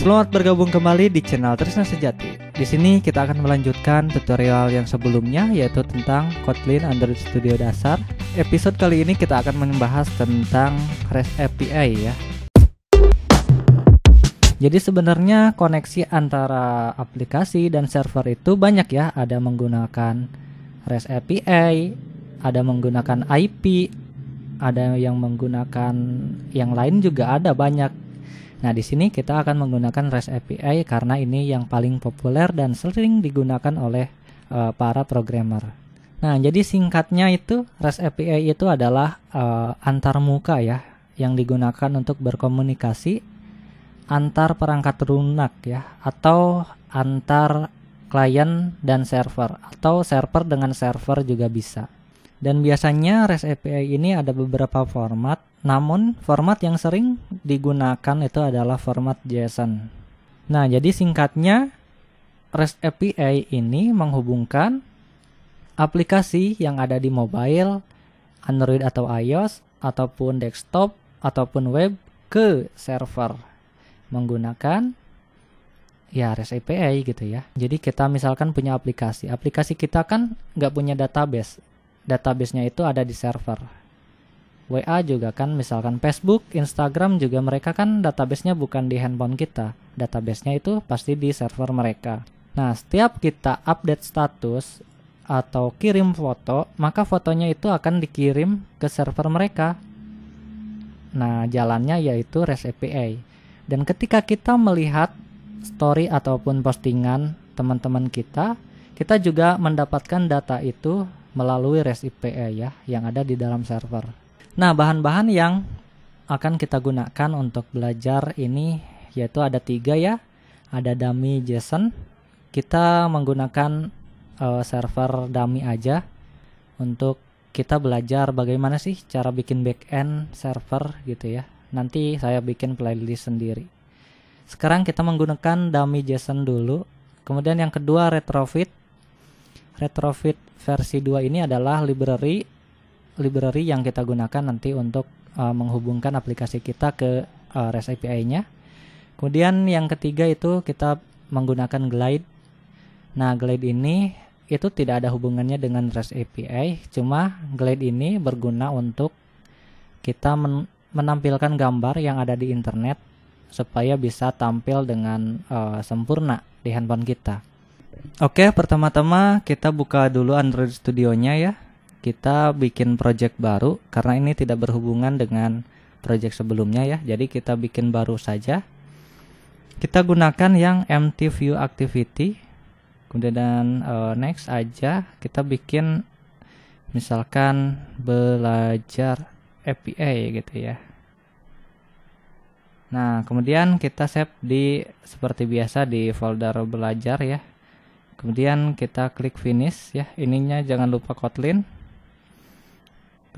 Selamat bergabung kembali di channel Trisna Sejati. Di sini kita akan melanjutkan tutorial yang sebelumnya yaitu tentang Kotlin Android Studio dasar. Episode kali ini kita akan membahas tentang REST API ya. Jadi sebenarnya koneksi antara aplikasi dan server itu banyak ya, ada menggunakan REST API, ada menggunakan IP, ada yang menggunakan yang lain juga ada banyak Nah, di sini kita akan menggunakan REST API karena ini yang paling populer dan sering digunakan oleh uh, para programmer. Nah, jadi singkatnya itu REST API itu adalah uh, eh, antarmuka ya yang digunakan untuk berkomunikasi antar perangkat lunak ya atau antar klien dan server atau server dengan server juga bisa. Dan biasanya REST API ini ada beberapa format namun, format yang sering digunakan itu adalah format JSON. Nah, jadi singkatnya REST API ini menghubungkan aplikasi yang ada di mobile, Android atau iOS, ataupun desktop, ataupun web ke server menggunakan ya REST API gitu ya. Jadi kita misalkan punya aplikasi, aplikasi kita kan nggak punya database, databasenya itu ada di server. WA juga kan misalkan Facebook, Instagram juga mereka kan databasenya bukan di handphone kita. Databasenya itu pasti di server mereka. Nah, setiap kita update status atau kirim foto, maka fotonya itu akan dikirim ke server mereka. Nah, jalannya yaitu REST API. Dan ketika kita melihat story ataupun postingan teman-teman kita, kita juga mendapatkan data itu melalui REST API ya yang ada di dalam server. Nah, bahan-bahan yang akan kita gunakan untuk belajar ini yaitu ada tiga ya. Ada dummy JSON. Kita menggunakan uh, server dummy aja untuk kita belajar bagaimana sih cara bikin backend server gitu ya. Nanti saya bikin playlist sendiri. Sekarang kita menggunakan dummy JSON dulu. Kemudian yang kedua retrofit. Retrofit versi 2 ini adalah library library yang kita gunakan nanti untuk uh, menghubungkan aplikasi kita ke uh, REST API-nya. Kemudian yang ketiga itu kita menggunakan Glide. Nah, Glide ini itu tidak ada hubungannya dengan REST API, cuma Glide ini berguna untuk kita men menampilkan gambar yang ada di internet supaya bisa tampil dengan uh, sempurna di handphone kita. Oke, pertama-tama kita buka dulu Android Studio-nya ya kita bikin project baru karena ini tidak berhubungan dengan project sebelumnya ya. Jadi kita bikin baru saja. Kita gunakan yang empty view activity. Kemudian uh, next aja kita bikin misalkan belajar FPA gitu ya. Nah, kemudian kita save di seperti biasa di folder belajar ya. Kemudian kita klik finish ya. Ininya jangan lupa Kotlin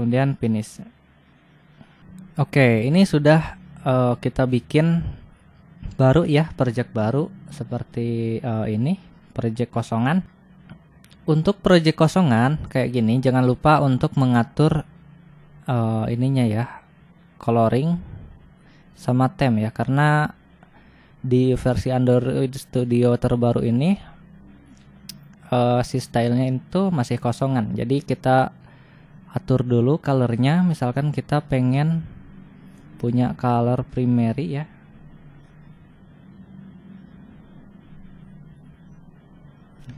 kemudian finish oke okay, ini sudah uh, kita bikin baru ya project baru seperti uh, ini project kosongan untuk project kosongan kayak gini jangan lupa untuk mengatur uh, ininya ya coloring sama tem ya karena di versi Android Studio terbaru ini uh, si stylenya itu masih kosongan jadi kita atur dulu colornya misalkan kita pengen punya color primary ya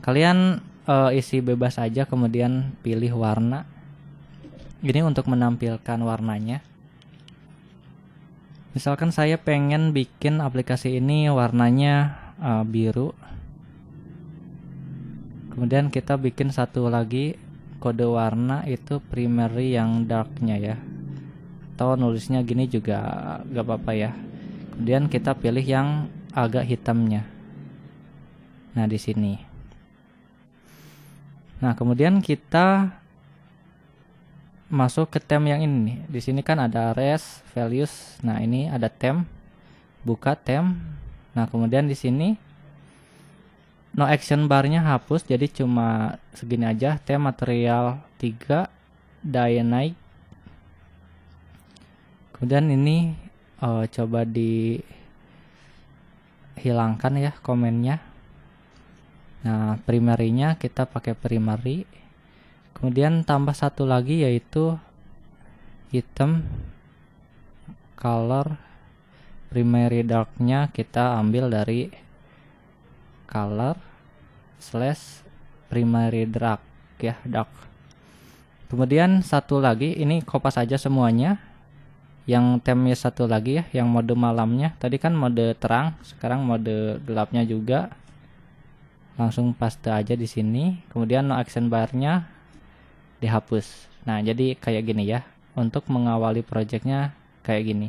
kalian uh, isi bebas aja kemudian pilih warna ini untuk menampilkan warnanya misalkan saya pengen bikin aplikasi ini warnanya uh, biru kemudian kita bikin satu lagi kode warna itu primary yang darknya ya atau nulisnya gini juga gak apa-apa ya kemudian kita pilih yang agak hitamnya nah di sini nah kemudian kita masuk ke tem yang ini nih. Di sini kan ada res, values. Nah, ini ada tem. Buka tem. Nah, kemudian di sini no action barnya hapus jadi cuma segini aja T material 3 daya naik kemudian ini uh, coba dihilangkan ya komennya nah primernya kita pakai primary kemudian tambah satu lagi yaitu item color primary darknya kita ambil dari color slash primary drag ya dark kemudian satu lagi ini kopas saja semuanya yang temnya satu lagi ya yang mode malamnya tadi kan mode terang sekarang mode gelapnya juga langsung paste aja di sini kemudian no action nya dihapus nah jadi kayak gini ya untuk mengawali projectnya kayak gini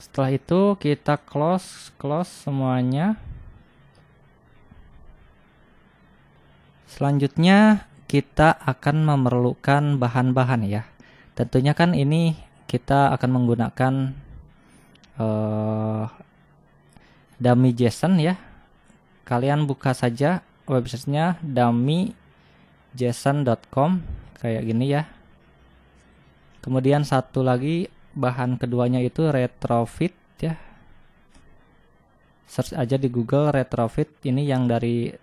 setelah itu kita close close semuanya selanjutnya kita akan memerlukan bahan-bahan ya tentunya kan ini kita akan menggunakan uh, dummy json ya kalian buka saja websitenya dummyjson.com kayak gini ya kemudian satu lagi bahan keduanya itu retrofit ya search aja di Google retrofit ini yang dari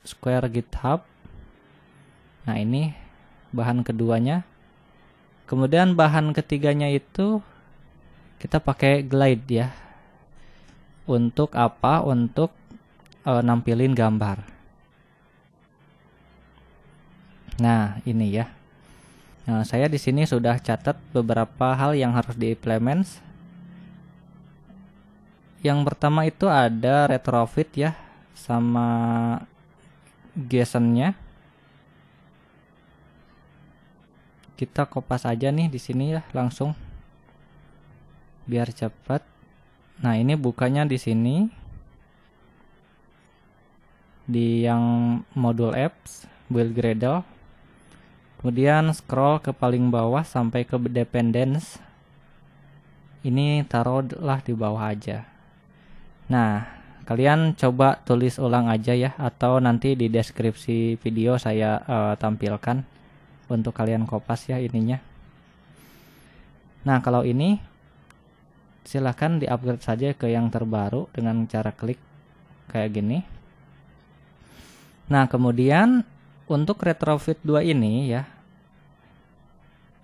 Square GitHub nah ini bahan keduanya kemudian bahan ketiganya itu kita pakai glide ya untuk apa untuk e, nampilin gambar nah ini ya Nah, saya di sini sudah catat beberapa hal yang harus diimplement. Yang pertama itu ada retrofit ya sama gesennya. Kita kopas aja nih di sini ya langsung biar cepat. Nah, ini bukanya di sini di yang modul apps build Gradle kemudian scroll ke paling bawah sampai ke dependence ini taruhlah di bawah aja nah kalian coba tulis ulang aja ya atau nanti di deskripsi video saya uh, tampilkan untuk kalian kopas ya ininya nah kalau ini silahkan di upgrade saja ke yang terbaru dengan cara klik kayak gini nah kemudian untuk retrofit 2 ini ya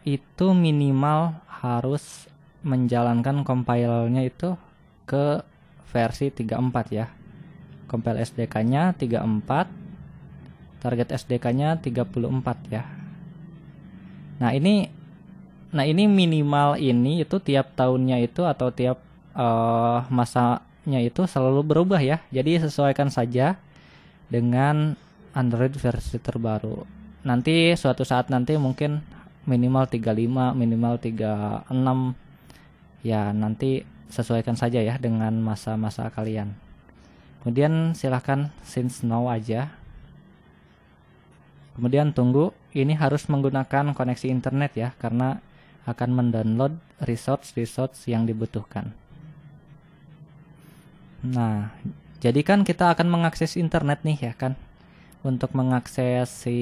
itu minimal harus menjalankan compile-nya itu ke versi 34 ya. Compile SDK-nya 34, target SDK-nya 34 ya. Nah, ini nah ini minimal ini itu tiap tahunnya itu atau tiap uh, masanya itu selalu berubah ya. Jadi sesuaikan saja dengan Android versi terbaru. Nanti suatu saat nanti mungkin minimal 35, minimal 36. Ya, nanti sesuaikan saja ya dengan masa-masa kalian. Kemudian silahkan since now aja. Kemudian tunggu, ini harus menggunakan koneksi internet ya karena akan mendownload resource-resource yang dibutuhkan. Nah, jadi kan kita akan mengakses internet nih ya kan untuk mengakses si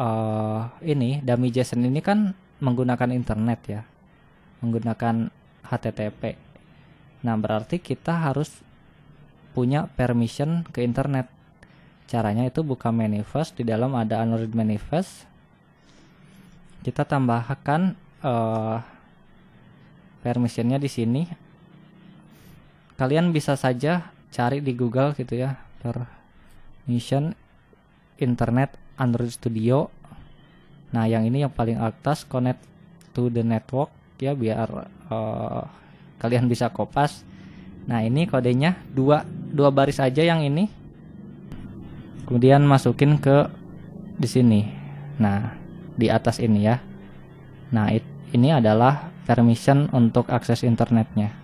uh, ini dummy JSON ini kan menggunakan internet ya menggunakan HTTP nah berarti kita harus punya permission ke internet caranya itu buka manifest di dalam ada unread manifest kita tambahkan uh, permissionnya di sini kalian bisa saja cari di Google gitu ya Mission Internet Android Studio. Nah, yang ini yang paling atas connect to the network ya biar uh, kalian bisa kopas. Nah, ini kodenya dua dua baris aja yang ini. Kemudian masukin ke di sini. Nah, di atas ini ya. Nah, it, ini adalah permission untuk akses internetnya.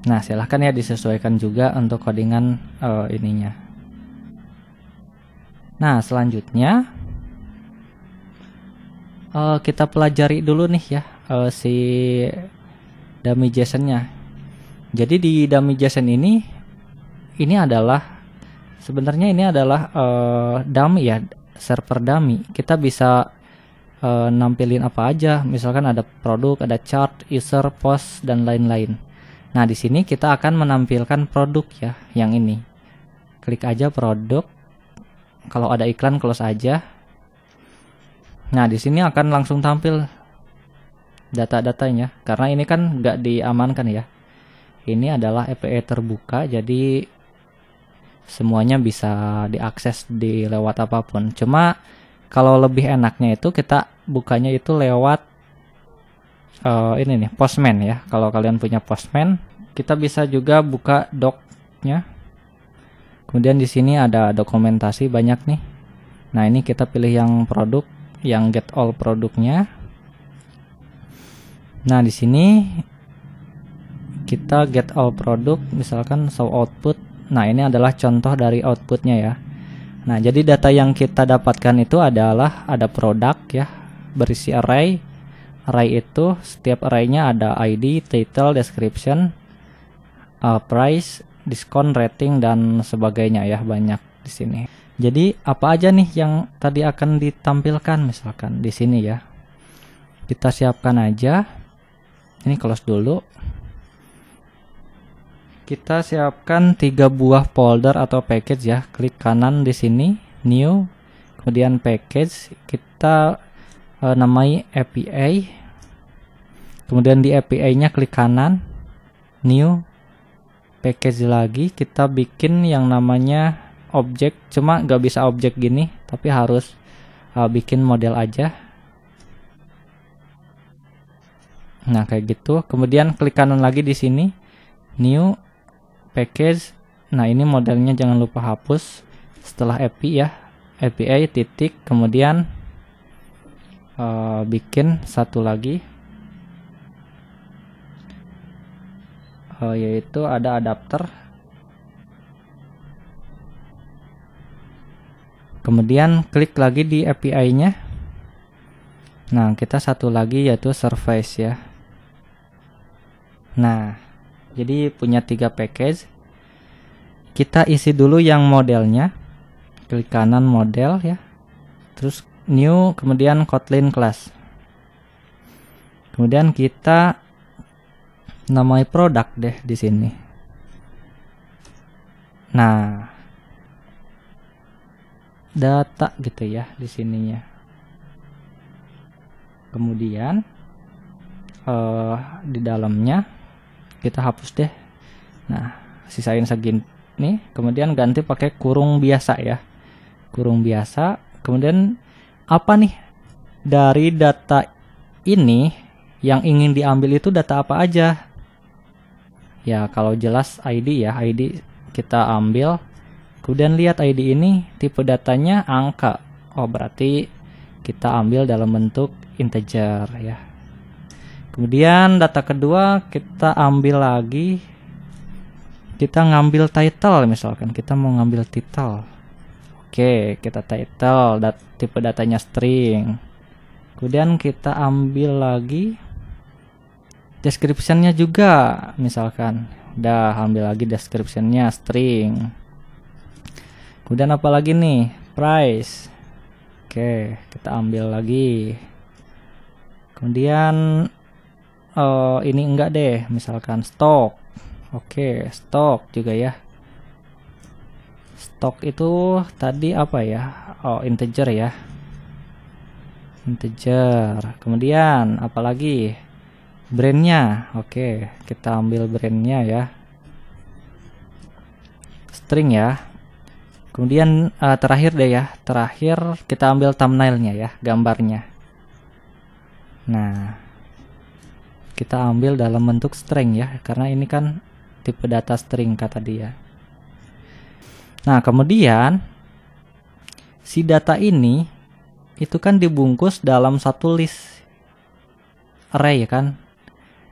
Nah, silahkan ya disesuaikan juga untuk codingan uh, ininya. Nah, selanjutnya uh, kita pelajari dulu nih ya uh, si dummy JSON-nya. Jadi di dummy JSON ini ini adalah sebenarnya ini adalah uh, dummy ya, server dummy. Kita bisa uh, nampilin apa aja, misalkan ada produk, ada chart, user, post dan lain-lain. Nah, di sini kita akan menampilkan produk ya, yang ini. Klik aja produk. Kalau ada iklan close aja. Nah, di sini akan langsung tampil data-datanya karena ini kan nggak diamankan ya. Ini adalah EPE terbuka jadi semuanya bisa diakses di lewat apapun. Cuma kalau lebih enaknya itu kita bukanya itu lewat uh, ini nih postman ya kalau kalian punya postman kita bisa juga buka docnya kemudian di sini ada dokumentasi banyak nih nah ini kita pilih yang produk yang get all produknya nah di sini kita get all produk misalkan show output nah ini adalah contoh dari outputnya ya Nah, jadi data yang kita dapatkan itu adalah ada produk ya, berisi array, array itu setiap arraynya ada ID, title, description, uh, price, diskon, rating dan sebagainya ya banyak di sini. Jadi apa aja nih yang tadi akan ditampilkan misalkan di sini ya. Kita siapkan aja. Ini close dulu. Kita siapkan tiga buah folder atau package ya. Klik kanan di sini, new, kemudian package, kita uh, namai API Kemudian di API-nya klik kanan, new, package lagi. Kita bikin yang namanya objek. Cuma nggak bisa objek gini, tapi harus uh, bikin model aja. Nah kayak gitu. Kemudian klik kanan lagi di sini, new, package. Nah ini modelnya jangan lupa hapus setelah API ya. API titik kemudian uh, bikin satu lagi uh, yaitu ada adapter kemudian klik lagi di API nya nah kita satu lagi yaitu service ya nah jadi punya tiga package kita isi dulu yang modelnya klik kanan model ya terus new kemudian kotlin class kemudian kita namanya produk deh di sini. Nah, data gitu ya di sininya. Kemudian uh, di dalamnya kita hapus deh. Nah, sisain segini kemudian ganti pakai kurung biasa ya. Kurung biasa, kemudian apa nih dari data ini yang ingin diambil itu data apa aja ya kalau jelas ID ya ID kita ambil kemudian lihat ID ini tipe datanya angka oh berarti kita ambil dalam bentuk integer ya kemudian data kedua kita ambil lagi kita ngambil title misalkan kita mau ngambil title Oke, kita title dat tipe datanya string. Kemudian kita ambil lagi deskripsinya juga misalkan udah ambil lagi deskripsinya string kemudian apa lagi nih price oke kita ambil lagi kemudian uh, ini enggak deh misalkan stok oke stok juga ya stok itu tadi apa ya oh integer ya integer kemudian apalagi brandnya oke kita ambil brandnya ya string ya kemudian uh, terakhir deh ya terakhir kita ambil thumbnailnya ya gambarnya nah kita ambil dalam bentuk string ya karena ini kan tipe data string kata dia nah kemudian si data ini itu kan dibungkus dalam satu list array ya kan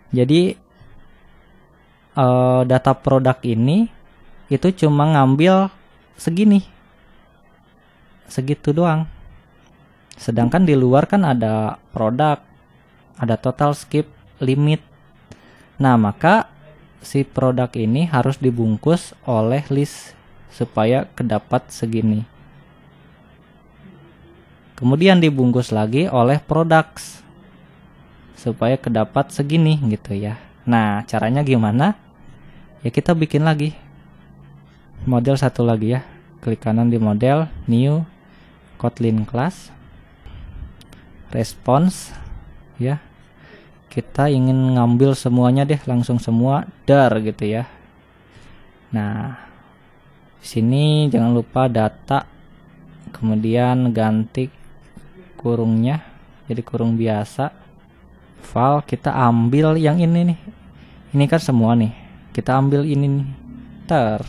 jadi uh, data produk ini itu cuma ngambil segini. Segitu doang. Sedangkan di luar kan ada produk, ada total skip limit. Nah, maka si produk ini harus dibungkus oleh list supaya kedapat segini. Kemudian dibungkus lagi oleh products supaya kedapat segini gitu ya nah caranya gimana ya kita bikin lagi model satu lagi ya klik kanan di model new kotlin class response ya kita ingin ngambil semuanya deh langsung semua dar gitu ya nah sini jangan lupa data kemudian ganti kurungnya jadi kurung biasa file kita ambil yang ini nih ini kan semua nih kita ambil ini nih. ter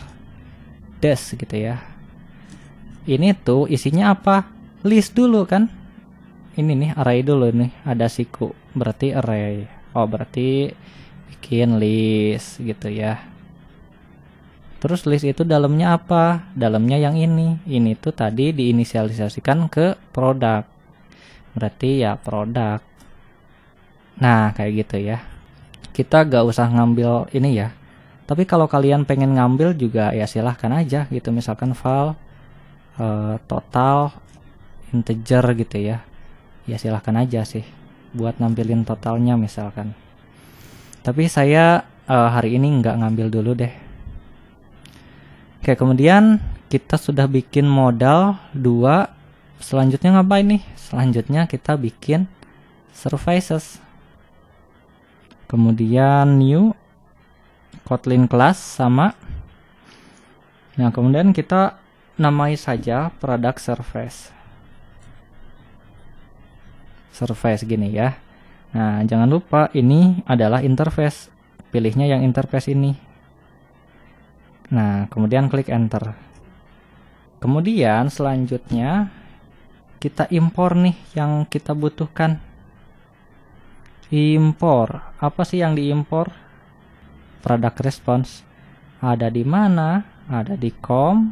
des gitu ya ini tuh isinya apa list dulu kan ini nih array dulu nih ada siku berarti array oh berarti bikin list gitu ya terus list itu dalamnya apa dalamnya yang ini ini tuh tadi diinisialisasikan ke produk berarti ya produk Nah, kayak gitu ya. Kita gak usah ngambil ini ya. Tapi kalau kalian pengen ngambil juga ya silahkan aja gitu. Misalkan file uh, total integer gitu ya. Ya silahkan aja sih buat nampilin totalnya misalkan. Tapi saya uh, hari ini nggak ngambil dulu deh. Oke, kemudian kita sudah bikin modal 2. Selanjutnya ngapain nih? Selanjutnya kita bikin services kemudian new kotlin class sama nah kemudian kita namai saja produk surface surface gini ya nah jangan lupa ini adalah interface pilihnya yang interface ini nah kemudian klik enter kemudian selanjutnya kita impor nih yang kita butuhkan impor apa sih yang diimpor produk response ada di mana ada di com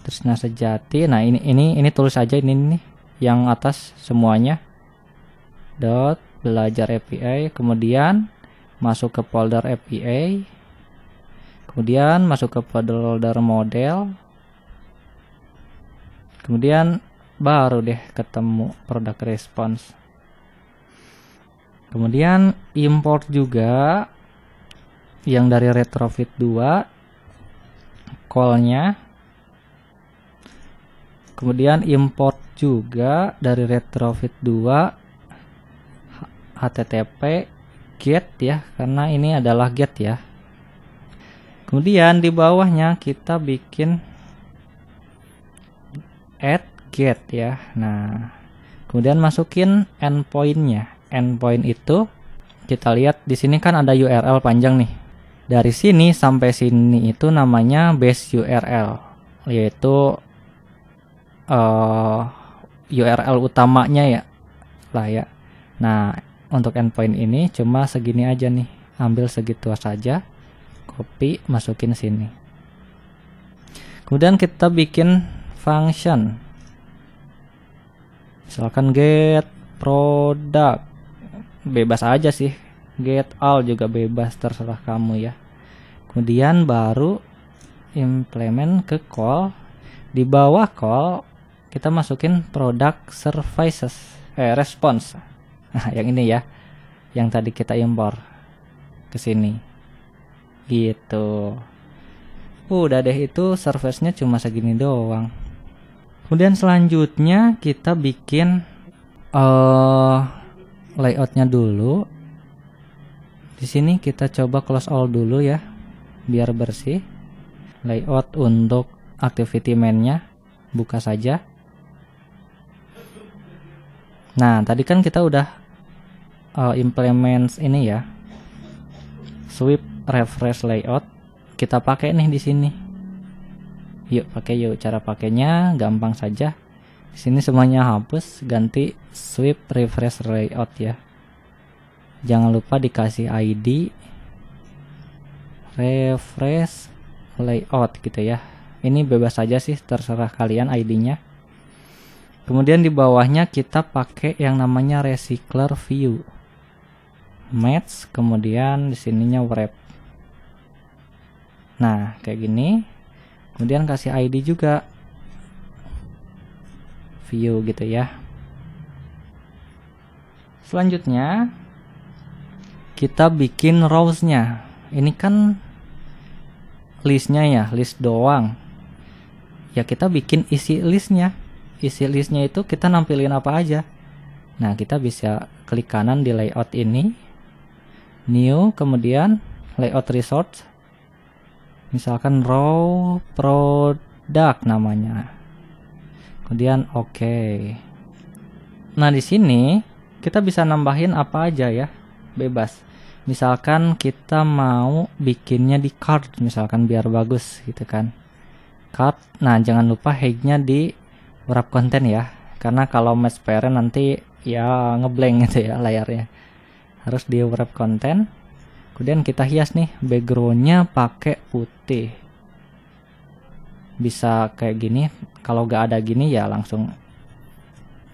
terus nah sejati nah ini ini ini tulis aja ini nih yang atas semuanya dot belajar API kemudian masuk ke folder API kemudian masuk ke folder model kemudian baru deh ketemu produk response Kemudian import juga yang dari retrofit 2 callnya Kemudian import juga dari retrofit 2 http get ya karena ini adalah get ya. Kemudian di bawahnya kita bikin add get ya. Nah, kemudian masukin endpointnya endpoint itu kita lihat di sini kan ada URL panjang nih. Dari sini sampai sini itu namanya base URL, yaitu uh, eh, URL utamanya ya lah ya. Nah untuk endpoint ini cuma segini aja nih, ambil segitu saja, copy masukin sini. Kemudian kita bikin function, misalkan get product bebas aja sih get all juga bebas terserah kamu ya kemudian baru implement ke call di bawah call kita masukin product services eh response nah, yang ini ya yang tadi kita impor ke sini gitu udah deh itu nya cuma segini doang kemudian selanjutnya kita bikin uh, layoutnya dulu di sini kita coba close all dulu ya biar bersih layout untuk activity mainnya buka saja nah tadi kan kita udah uh, implements ini ya sweep refresh layout kita pakai nih di sini yuk pakai yuk cara pakainya gampang saja sini semuanya hapus ganti sweep refresh layout ya jangan lupa dikasih ID refresh layout gitu ya ini bebas saja sih terserah kalian ID-nya kemudian di bawahnya kita pakai yang namanya recycler view match kemudian di sininya wrap nah kayak gini kemudian kasih ID juga view gitu ya. Selanjutnya kita bikin rows-nya. Ini kan listnya ya, list doang. Ya kita bikin isi listnya. Isi listnya itu kita nampilin apa aja. Nah kita bisa klik kanan di layout ini, new, kemudian layout resource, misalkan row product namanya kemudian oke okay. nah di sini kita bisa nambahin apa aja ya bebas misalkan kita mau bikinnya di card misalkan biar bagus gitu kan card nah jangan lupa headnya di wrap content ya karena kalau match parent nanti ya ngeblank gitu ya layarnya harus di wrap content. kemudian kita hias nih backgroundnya pakai putih bisa kayak gini kalau gak ada gini ya langsung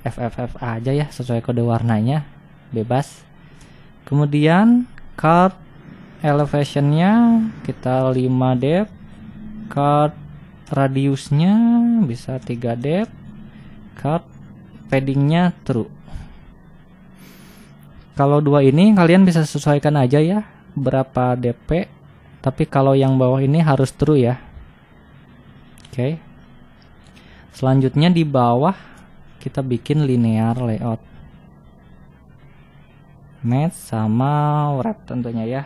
FFF aja ya sesuai kode warnanya bebas kemudian card elevationnya kita 5 dep card radiusnya bisa 3 dep card paddingnya true kalau dua ini kalian bisa sesuaikan aja ya berapa DP tapi kalau yang bawah ini harus true ya okay. selanjutnya di bawah kita bikin linear layout match sama wrap tentunya ya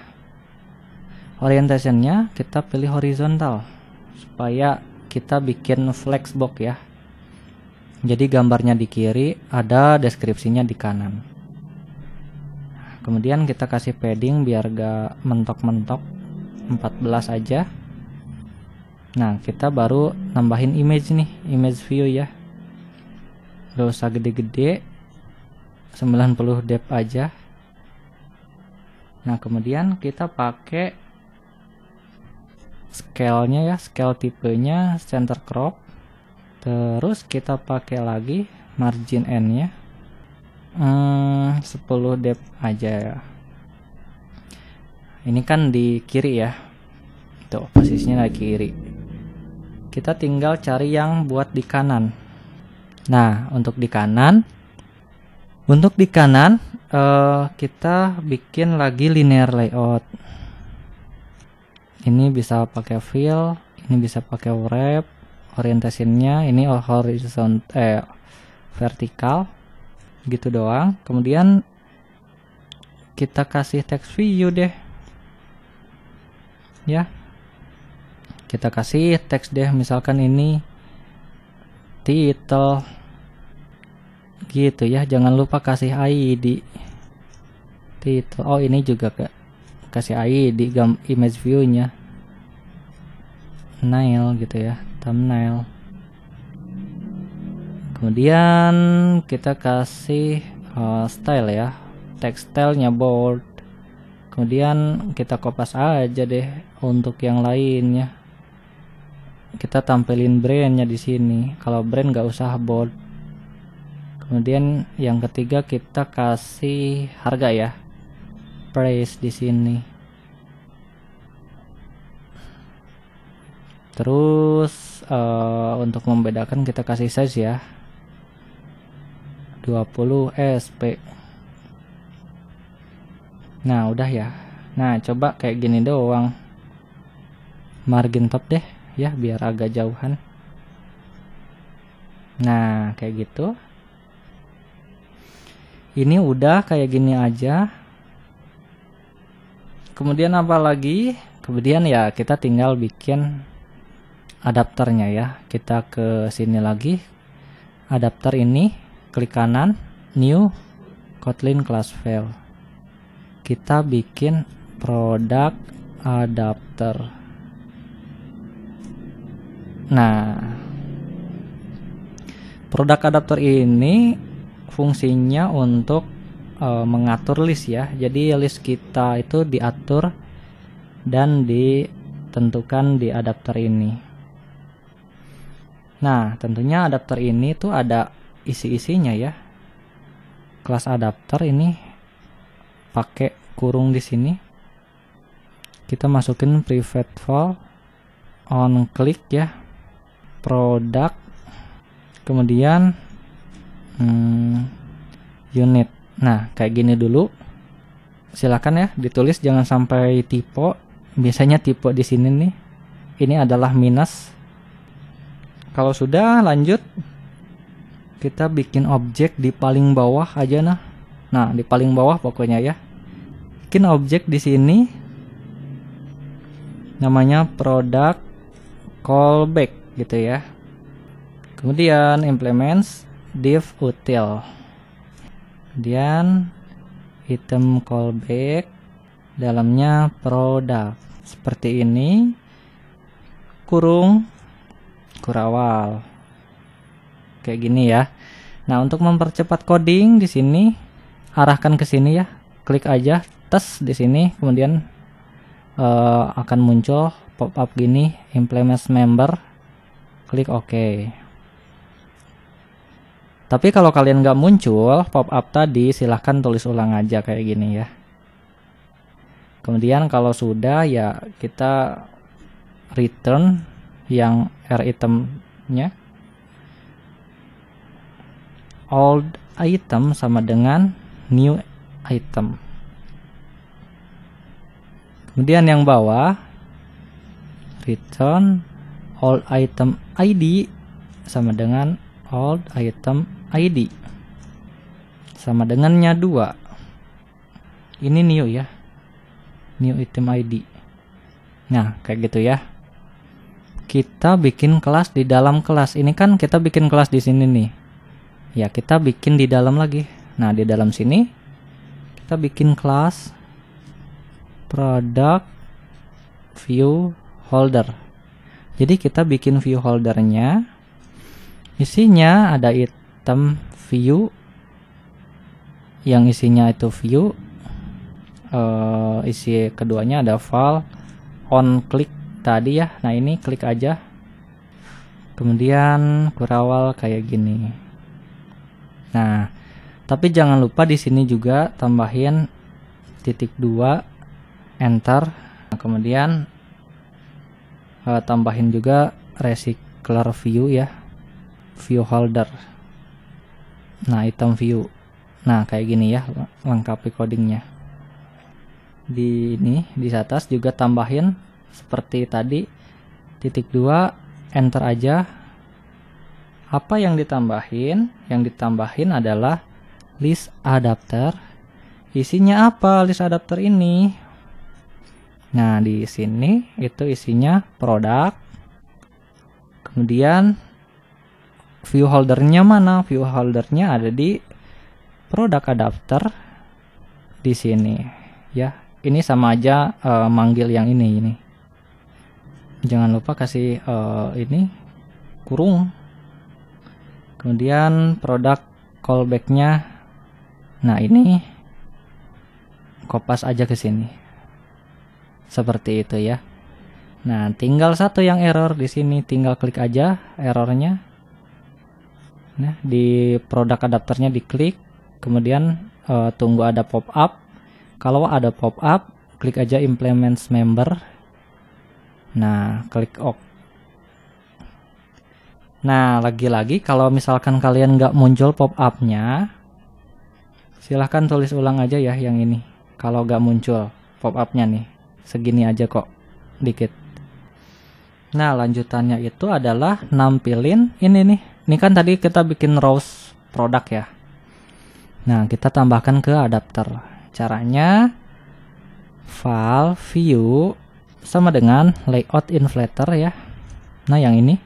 orientationnya kita pilih horizontal supaya kita bikin flexbox ya jadi gambarnya di kiri ada deskripsinya di kanan kemudian kita kasih padding biar gak mentok-mentok 14 aja nah kita baru nambahin image nih image view ya gak usah gede-gede 90 dep aja nah kemudian kita pakai scale-nya ya scale tipenya center crop terus kita pakai lagi margin n nya hmm, 10 dep aja ya ini kan di kiri ya tuh posisinya di kiri kita tinggal cari yang buat di kanan nah untuk di kanan untuk di kanan uh, kita bikin lagi linear layout ini bisa pakai fill ini bisa pakai wrap orientasinya ini horizontal eh, vertikal gitu doang kemudian kita kasih text view deh ya kita kasih teks deh misalkan ini title gitu ya jangan lupa kasih ID title oh ini juga ke kasih ID gam image view-nya nail gitu ya thumbnail kemudian kita kasih uh, style ya text stylenya bold kemudian kita kopas aja deh untuk yang lainnya kita tampilin brandnya di sini kalau brand nggak usah bold kemudian yang ketiga kita kasih harga ya price di sini terus uh, untuk membedakan kita kasih size ya 20 SP nah udah ya nah coba kayak gini doang margin top deh ya biar agak jauhan nah kayak gitu ini udah kayak gini aja kemudian apa lagi kemudian ya kita tinggal bikin adapternya ya kita ke sini lagi adapter ini klik kanan new kotlin class file kita bikin produk adapter Nah, produk adaptor ini fungsinya untuk e, mengatur list ya. Jadi list kita itu diatur dan ditentukan di adaptor ini. Nah, tentunya adaptor ini tuh ada isi-isinya ya. Kelas adaptor ini pakai kurung di sini. Kita masukin private file on click ya produk kemudian hmm, unit nah kayak gini dulu silakan ya ditulis jangan sampai typo. biasanya typo di sini nih ini adalah minus kalau sudah lanjut kita bikin objek di paling bawah aja nah nah di paling bawah pokoknya ya bikin objek di sini namanya produk callback gitu ya. Kemudian implements div util. Kemudian item callback dalamnya produk seperti ini kurung kurawal kayak gini ya. Nah, untuk mempercepat coding di sini arahkan ke sini ya. Klik aja tes di sini kemudian uh, akan muncul pop-up gini implements member klik OK. Tapi kalau kalian nggak muncul pop-up tadi, silahkan tulis ulang aja kayak gini ya. Kemudian kalau sudah ya kita return yang R itemnya. Old item sama dengan new item. Kemudian yang bawah return all item ID sama dengan old item ID sama dengannya dua ini new ya new item ID nah kayak gitu ya kita bikin kelas di dalam kelas ini kan kita bikin kelas di sini nih ya kita bikin di dalam lagi nah di dalam sini kita bikin kelas product view holder jadi kita bikin view holdernya. Isinya ada item view yang isinya itu view. Uh, isi keduanya ada file on click tadi ya. Nah, ini klik aja. Kemudian kurawal kayak gini. Nah, tapi jangan lupa di sini juga tambahin titik dua enter. Nah, kemudian uh, tambahin juga recycler view ya view holder nah item view nah kayak gini ya lengkapi codingnya di ini di atas juga tambahin seperti tadi titik dua enter aja apa yang ditambahin yang ditambahin adalah list adapter isinya apa list adapter ini Nah, di sini itu isinya produk. Kemudian view holdernya mana? View holdernya ada di produk adapter di sini. Ya, ini sama aja uh, manggil yang ini ini. Jangan lupa kasih uh, ini kurung. Kemudian produk callbacknya. Nah, ini kopas aja ke sini. Seperti itu ya. Nah, tinggal satu yang error di sini, tinggal klik aja errornya. Nah, di produk adapternya diklik, kemudian e, tunggu ada pop up. Kalau ada pop up, klik aja implements member. Nah, klik OK. Nah, lagi-lagi kalau misalkan kalian nggak muncul pop up-nya, silahkan tulis ulang aja ya yang ini. Kalau nggak muncul pop up-nya nih segini aja kok dikit nah lanjutannya itu adalah nampilin ini nih ini kan tadi kita bikin rows produk ya nah kita tambahkan ke adapter caranya file view sama dengan layout inflator ya nah yang ini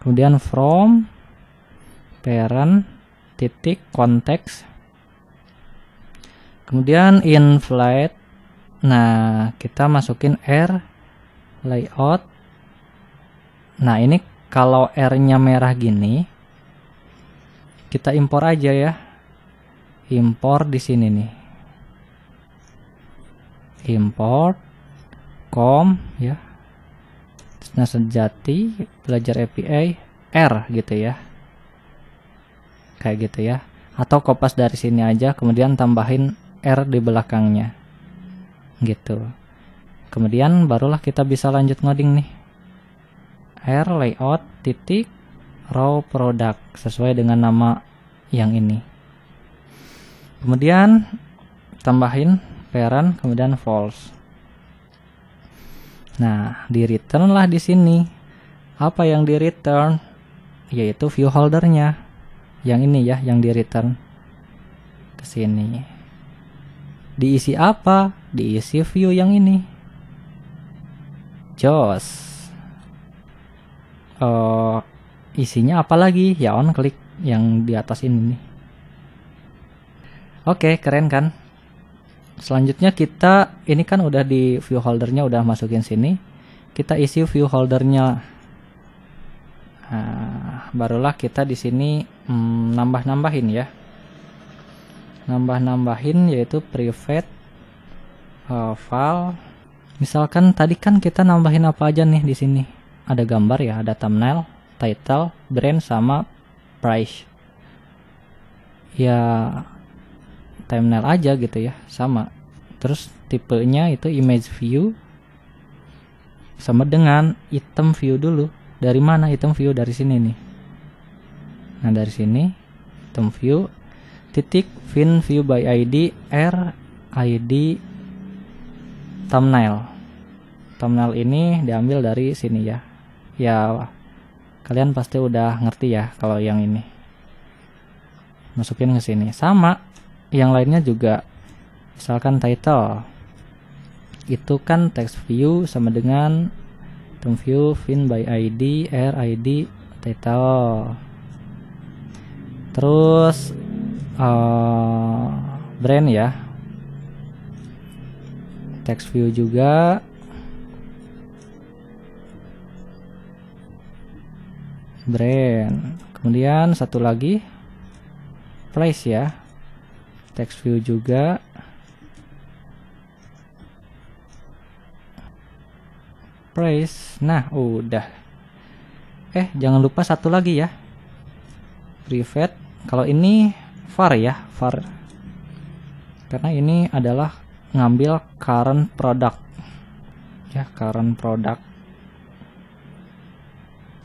kemudian from parent titik konteks kemudian inflate Nah, kita masukin R layout. Nah, ini kalau R-nya merah gini, kita impor aja ya. Impor di sini nih. Import com ya. Nah, sejati belajar APA R gitu ya. Kayak gitu ya. Atau kopas dari sini aja kemudian tambahin R di belakangnya gitu kemudian barulah kita bisa lanjut ngoding nih r layout titik row product sesuai dengan nama yang ini kemudian tambahin parent kemudian false nah di return lah di sini apa yang di return yaitu view holdernya yang ini ya yang di return ke sini diisi apa? Diisi view yang ini. Jos. Uh, isinya apa lagi? Ya on klik yang di atas ini Oke, okay, keren kan? Selanjutnya kita ini kan udah di view holdernya udah masukin sini. Kita isi view holdernya. Nah, barulah kita di sini hmm, nambah-nambahin ya nambah-nambahin yaitu private uh, file misalkan tadi kan kita nambahin apa aja nih di sini ada gambar ya ada thumbnail title brand sama price ya thumbnail aja gitu ya sama terus tipenya itu image view sama dengan item view dulu dari mana item view dari sini nih nah dari sini item view titik fin view by id r id thumbnail thumbnail ini diambil dari sini ya ya kalian pasti udah ngerti ya kalau yang ini masukin ke sini sama yang lainnya juga misalkan title itu kan text view sama dengan term view fin by id r id title terus uh, brand ya text view juga brand kemudian satu lagi price ya text view juga price. Nah, udah. Eh, jangan lupa satu lagi ya. Private. Kalau ini var ya var karena ini adalah ngambil current product ya current product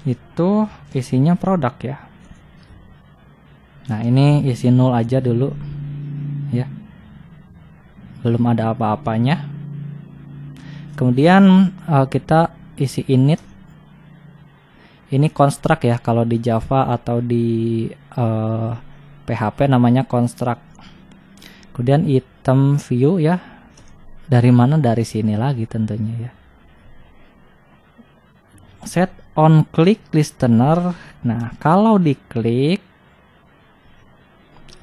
itu isinya produk ya nah ini isi nol aja dulu ya belum ada apa-apanya kemudian uh, kita isi init ini construct ya kalau di Java atau di uh, PHP namanya construct. Kemudian item view ya. Dari mana? Dari sini lagi tentunya ya. Set on click listener. Nah, kalau diklik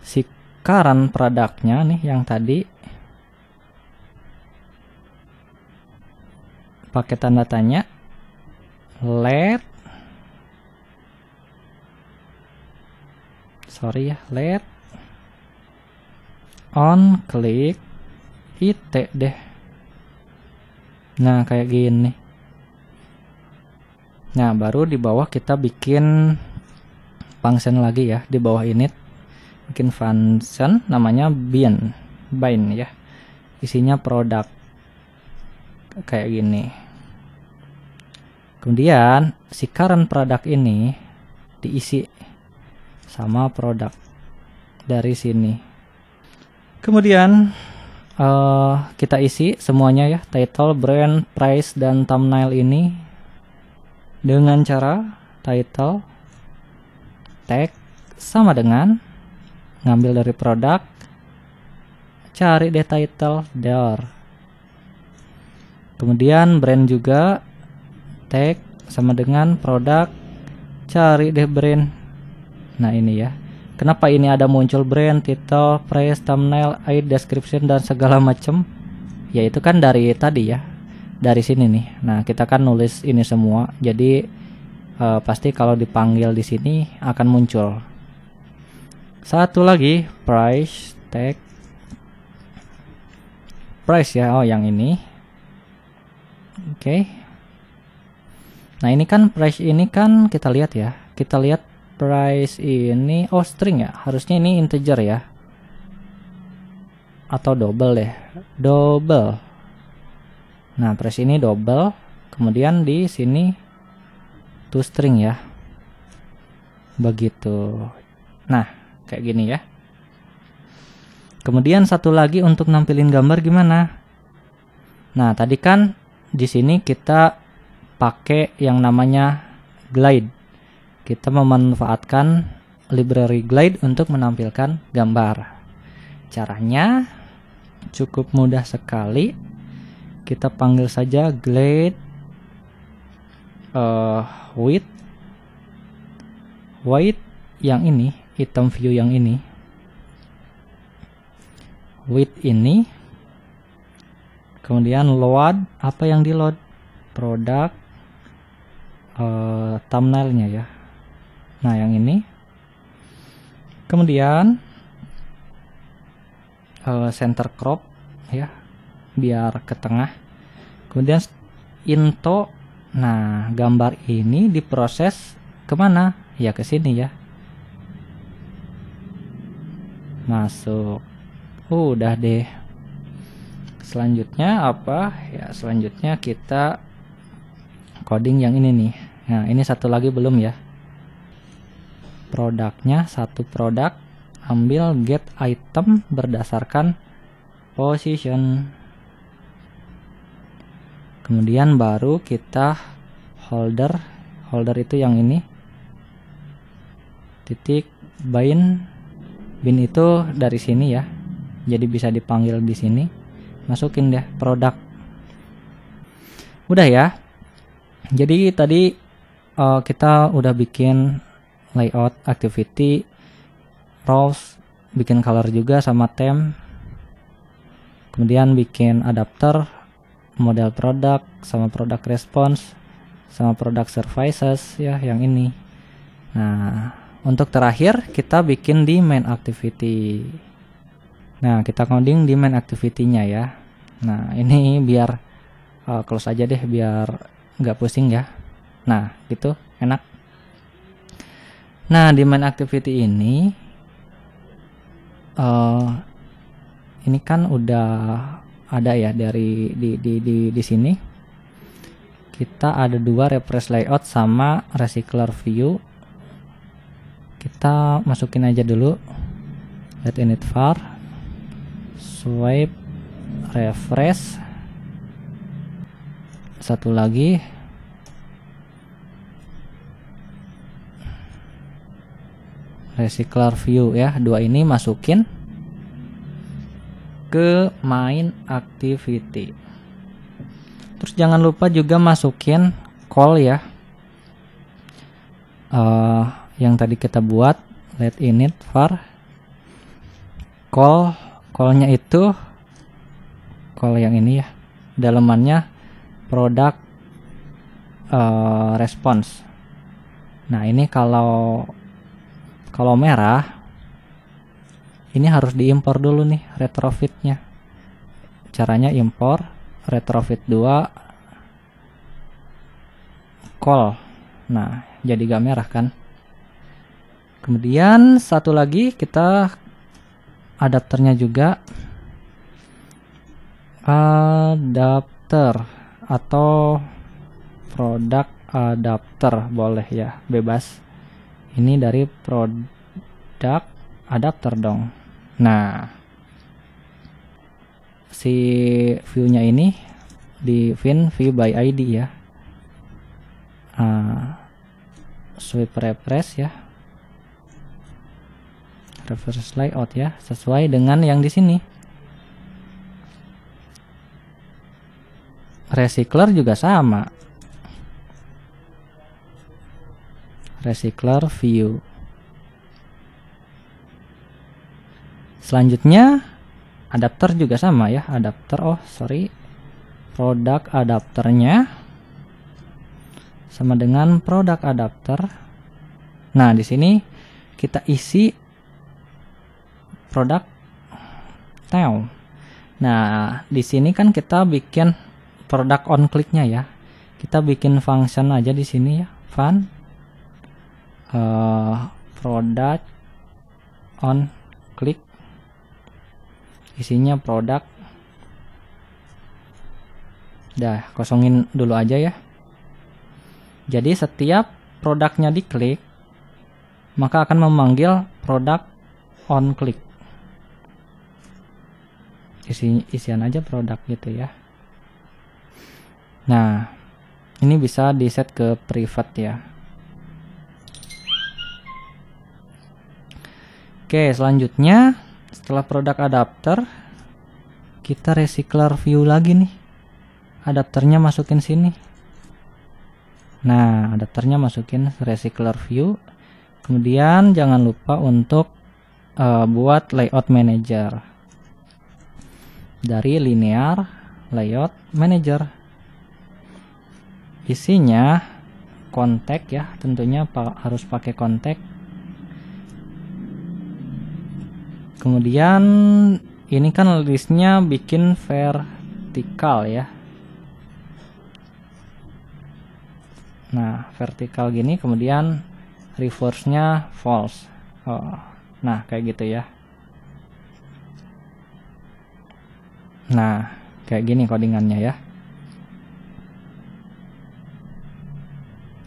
si current produknya nih yang tadi pakai tanda tanya let sorry ya let on klik it deh nah kayak gini nah baru di bawah kita bikin function lagi ya di bawah ini, bikin function namanya bin bin ya isinya produk kayak gini kemudian si current product ini diisi sama produk dari sini. Kemudian uh, kita isi semuanya ya, title, brand, price, dan thumbnail ini dengan cara title, tag, sama dengan ngambil dari produk, cari deh title, door. Kemudian brand juga, tag, sama dengan produk, cari deh brand Nah ini ya. Kenapa ini ada muncul brand, title, price, thumbnail, id description dan segala macam? Ya itu kan dari tadi ya. Dari sini nih. Nah, kita kan nulis ini semua. Jadi eh, pasti kalau dipanggil di sini akan muncul. Satu lagi price tag price ya. Oh, yang ini. Oke. Okay. Nah, ini kan price ini kan kita lihat ya. Kita lihat price ini oh string ya harusnya ini integer ya atau double deh double nah price ini double kemudian di sini to string ya begitu nah kayak gini ya kemudian satu lagi untuk nampilin gambar gimana nah tadi kan di sini kita pakai yang namanya glide kita memanfaatkan library Glide untuk menampilkan gambar. Caranya cukup mudah sekali. Kita panggil saja Glide uh, width white yang ini, item view yang ini. Width ini kemudian load apa yang di load produk uh, thumbnailnya ya Nah, yang ini. Kemudian eh, center crop ya, biar ke tengah. Kemudian into. Nah, gambar ini diproses kemana? Ya ke sini ya. Masuk. Uh, udah deh. Selanjutnya apa? Ya, selanjutnya kita coding yang ini nih. Nah, ini satu lagi belum ya produknya satu produk ambil get item berdasarkan position kemudian baru kita holder holder itu yang ini titik bin bin itu dari sini ya jadi bisa dipanggil di sini masukin deh produk udah ya jadi tadi uh, kita udah bikin layout, activity, rows, bikin color juga sama theme Kemudian bikin adapter, model produk, sama produk response, sama produk services ya yang ini. Nah, untuk terakhir kita bikin di main activity. Nah, kita coding di main activity-nya ya. Nah, ini biar uh, close aja deh biar nggak pusing ya. Nah, gitu enak. Nah, demand activity ini uh, ini kan udah ada ya dari di di di, di sini. Kita ada dua refresh layout sama recycler view. Kita masukin aja dulu let init var swipe refresh satu lagi recycler view ya dua ini masukin ke main activity terus jangan lupa juga masukin call ya uh, yang tadi kita buat let init var call callnya itu call yang ini ya dalemannya product uh, response nah ini kalau kalau merah ini harus diimpor dulu nih retrofitnya. Caranya impor retrofit 2 call. Nah, jadi gak merah kan? Kemudian satu lagi kita adapternya juga adapter atau produk adapter boleh ya bebas ini dari produk adapter dong nah si viewnya ini di fin view by id ya uh, ah, sweep refresh ya refresh layout ya sesuai dengan yang di sini recycler juga sama recycler view. Selanjutnya adapter juga sama ya, adapter oh sorry, produk adapternya sama dengan produk adapter. Nah di sini kita isi produk tail. Nah di sini kan kita bikin produk on clicknya ya, kita bikin function aja di sini ya, fun uh, product on click isinya produk dah kosongin dulu aja ya jadi setiap produknya diklik maka akan memanggil produk on click isi isian aja produk gitu ya nah ini bisa di set ke private ya Oke, selanjutnya setelah produk adapter kita recycler view lagi nih. Adapternya masukin sini. Nah, adapternya masukin recycler view. Kemudian jangan lupa untuk uh, buat layout manager. Dari linear layout manager. Isinya kontak ya, tentunya harus pakai kontak kemudian ini kan listnya bikin vertikal ya nah vertikal gini kemudian reverse nya false oh, nah kayak gitu ya nah kayak gini codingannya ya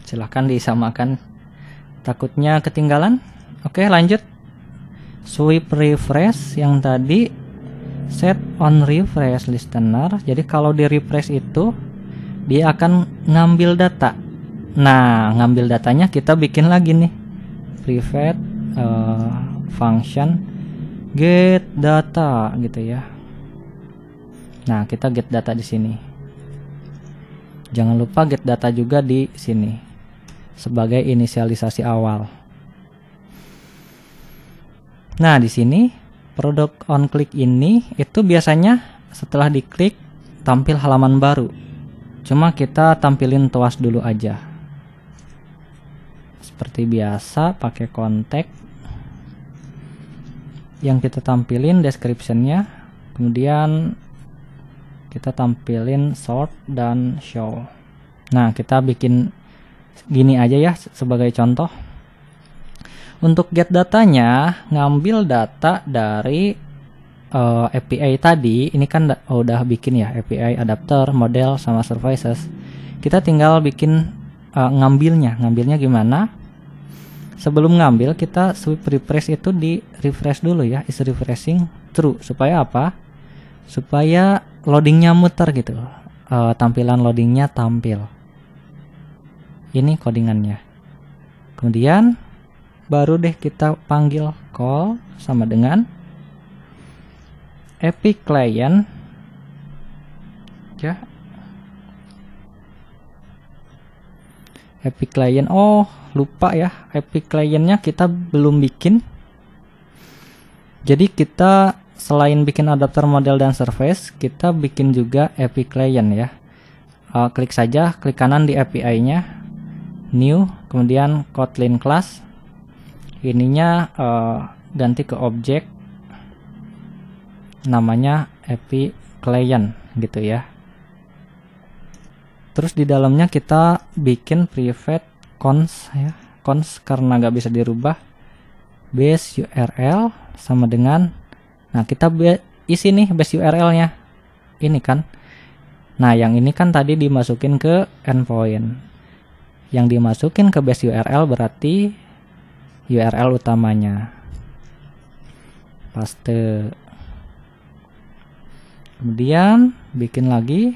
silahkan disamakan takutnya ketinggalan oke lanjut sweep refresh yang tadi set on refresh listener jadi kalau di refresh itu dia akan ngambil data nah ngambil datanya kita bikin lagi nih private uh, function get data gitu ya nah kita get data di sini jangan lupa get data juga di sini sebagai inisialisasi awal Nah, di sini produk on click ini itu biasanya setelah diklik tampil halaman baru. Cuma kita tampilin tuas dulu aja. Seperti biasa pakai kontak yang kita tampilin descriptionnya kemudian kita tampilin sort dan show nah kita bikin gini aja ya sebagai contoh untuk get datanya ngambil data dari uh, eh, API tadi. Ini kan oh, udah bikin ya API adapter, model sama services. Kita tinggal bikin uh, ngambilnya. Ngambilnya gimana? Sebelum ngambil kita sweep refresh itu di refresh dulu ya. Is refreshing true supaya apa? Supaya loadingnya muter gitu. Uh, tampilan loadingnya tampil. Ini codingannya. Kemudian baru deh kita panggil call sama dengan epic client ya epic client oh lupa ya epic clientnya kita belum bikin jadi kita selain bikin adapter model dan surface kita bikin juga epic client ya eh, klik saja klik kanan di API nya new kemudian kotlin class ininya uh, ganti ke objek namanya API client gitu ya terus di dalamnya kita bikin private cons ya cons karena nggak bisa dirubah base URL sama dengan nah kita isi nih base URL nya ini kan nah yang ini kan tadi dimasukin ke endpoint yang dimasukin ke base URL berarti URL utamanya paste kemudian bikin lagi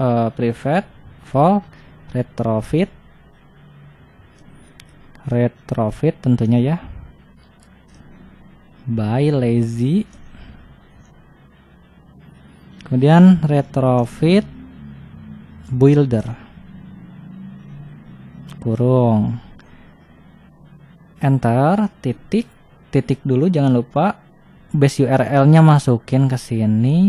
uh, eh, private for retrofit retrofit tentunya ya by lazy kemudian retrofit builder kurung enter titik titik dulu jangan lupa base URL-nya masukin ke sini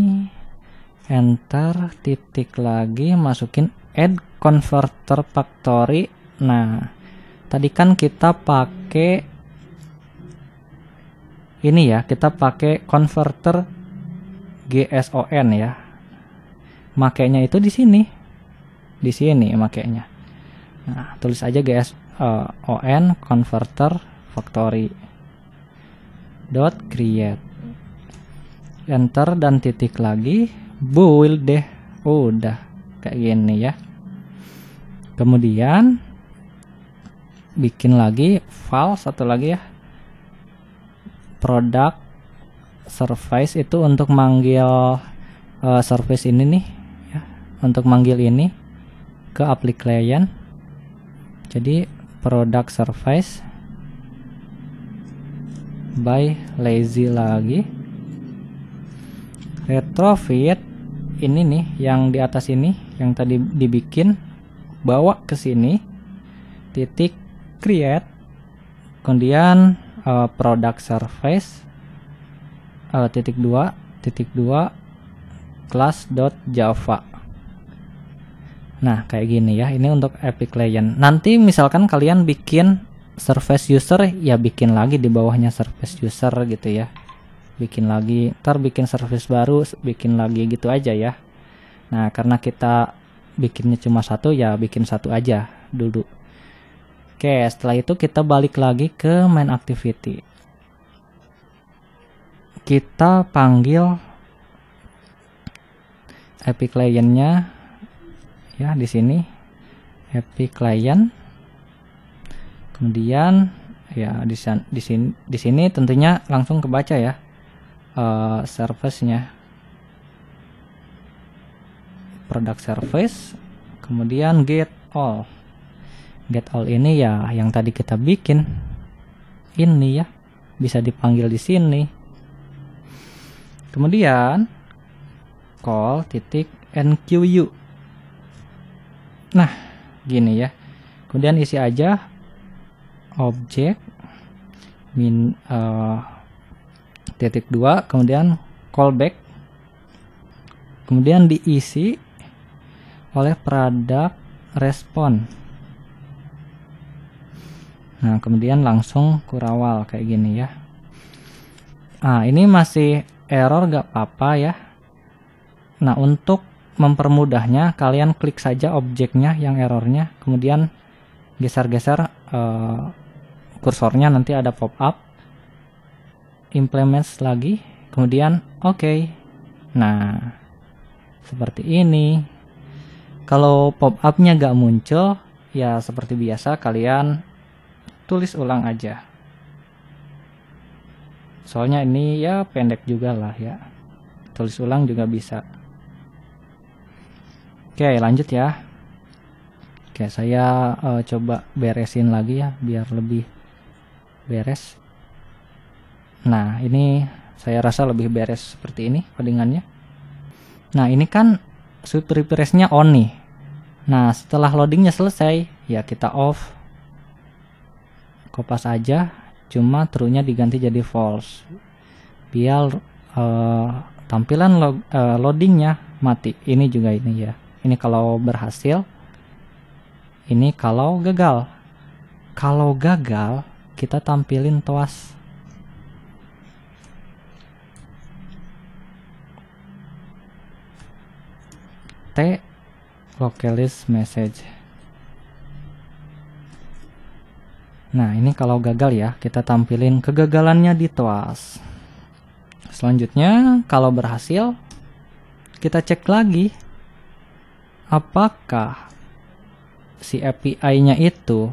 enter titik lagi masukin add converter factory nah tadi kan kita pakai ini ya kita pakai converter GSON ya makainya itu di sini di sini makainya nah tulis aja GS uh, eh, on converter factory dot create enter dan titik lagi build deh udah kayak gini ya kemudian bikin lagi file satu lagi ya produk service itu untuk manggil uh, service ini nih ya untuk manggil ini ke aplik client jadi product service by lazy lagi retrofit ini nih yang di atas ini yang tadi dibikin bawa ke sini titik create kemudian uh, product service uh, eh, titik dua titik dua class.java Nah, kayak gini ya. Ini untuk Epic Legend. Nanti misalkan kalian bikin service user, ya bikin lagi di bawahnya service user gitu ya. Bikin lagi, ntar bikin service baru, bikin lagi gitu aja ya. Nah, karena kita bikinnya cuma satu, ya bikin satu aja dulu. Oke, setelah itu kita balik lagi ke main activity. Kita panggil Epic Legend-nya ya di sini happy client kemudian ya di, sini di sini tentunya langsung kebaca ya uh, service-nya product service kemudian get all get all ini ya yang tadi kita bikin ini ya bisa dipanggil di sini kemudian call titik nqu Nah, gini ya. Kemudian isi aja objek min uh, titik dua, kemudian callback, kemudian diisi oleh produk respon. Nah, kemudian langsung kurawal kayak gini ya. Nah, ini masih error gak apa-apa ya. Nah, untuk mempermudahnya kalian klik saja objeknya yang errornya kemudian geser-geser uh, kursornya nanti ada pop up implements lagi kemudian oke okay. nah seperti ini kalau pop upnya gak muncul ya seperti biasa kalian tulis ulang aja soalnya ini ya pendek juga lah ya tulis ulang juga bisa Oke, lanjut ya. Oke, saya uh, coba beresin lagi ya biar lebih beres. Nah, ini saya rasa lebih beres seperti ini pedingannya. Nah, ini kan sweep refresh-nya on nih. Nah, setelah loadingnya selesai, ya kita off. Kopas aja, cuma true-nya diganti jadi false. Biar uh, tampilan lo, uh, loadingnya mati. Ini juga ini ya. Ini kalau berhasil, ini kalau gagal. Kalau gagal, kita tampilin toas. T localist message. Nah, ini kalau gagal ya, kita tampilin kegagalannya di toas. Selanjutnya, kalau berhasil, kita cek lagi apakah si API-nya itu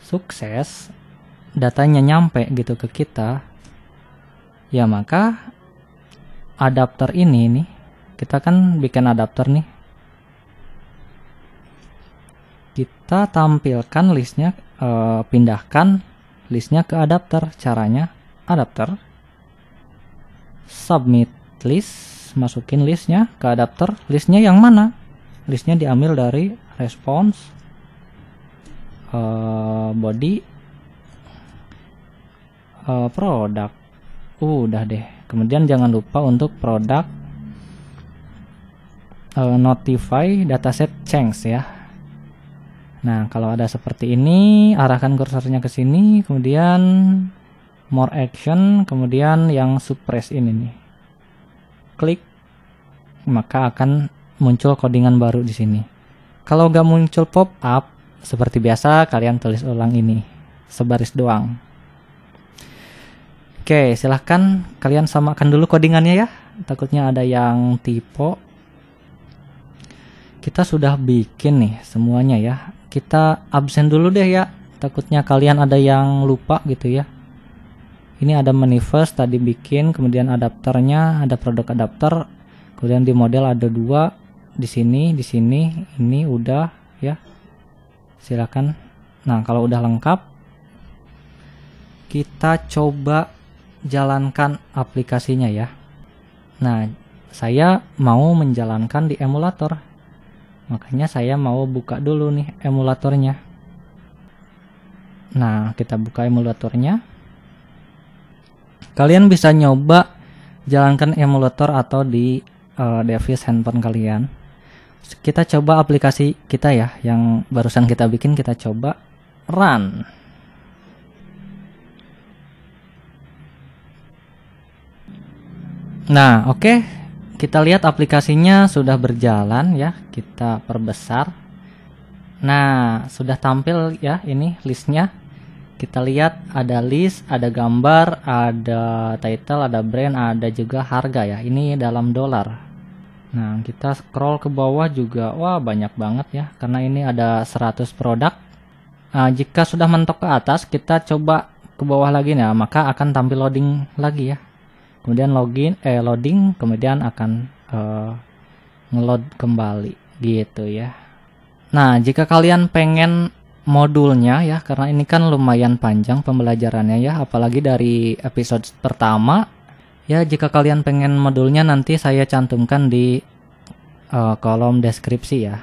sukses datanya nyampe gitu ke kita ya maka adapter ini nih kita kan bikin adapter nih kita tampilkan listnya e, pindahkan listnya ke adapter caranya adapter submit list masukin listnya ke adapter listnya yang mana listnya diambil dari response uh, body uh, produk uh, udah deh kemudian jangan lupa untuk produk uh, notify dataset change ya nah kalau ada seperti ini arahkan kursornya ke sini kemudian more action kemudian yang suppress ini nih klik maka akan muncul codingan baru di sini. Kalau nggak muncul pop-up, seperti biasa kalian tulis ulang ini, sebaris doang. Oke, silahkan kalian samakan dulu codingannya ya, takutnya ada yang tipe. Kita sudah bikin nih semuanya ya, kita absen dulu deh ya, takutnya kalian ada yang lupa gitu ya ini ada manifest tadi bikin kemudian adapternya ada produk adapter kemudian di model ada dua di sini, di sini, ini udah ya. Silakan. Nah, kalau udah lengkap kita coba jalankan aplikasinya ya. Nah, saya mau menjalankan di emulator. Makanya saya mau buka dulu nih emulatornya. Nah, kita buka emulatornya. Kalian bisa nyoba jalankan emulator atau di uh, device handphone kalian kita coba aplikasi kita ya yang barusan kita bikin kita coba run nah oke okay. kita lihat aplikasinya sudah berjalan ya kita perbesar nah sudah tampil ya ini listnya kita lihat ada list, ada gambar, ada title, ada brand, ada juga harga ya. Ini dalam dolar. Nah, kita scroll ke bawah juga, wah banyak banget ya, karena ini ada 100 produk. Nah, jika sudah mentok ke atas, kita coba ke bawah lagi ya, nah, maka akan tampil loading lagi ya. Kemudian login, eh loading, kemudian akan uh, ngeload kembali gitu ya. Nah, jika kalian pengen modulnya ya, karena ini kan lumayan panjang pembelajarannya ya, apalagi dari episode pertama Ya, jika kalian pengen modulnya nanti saya cantumkan di uh, kolom deskripsi ya.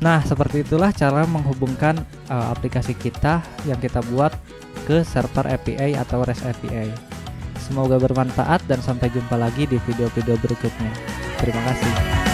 Nah, seperti itulah cara menghubungkan uh, aplikasi kita yang kita buat ke server API atau REST API. Semoga bermanfaat dan sampai jumpa lagi di video-video berikutnya. Terima kasih.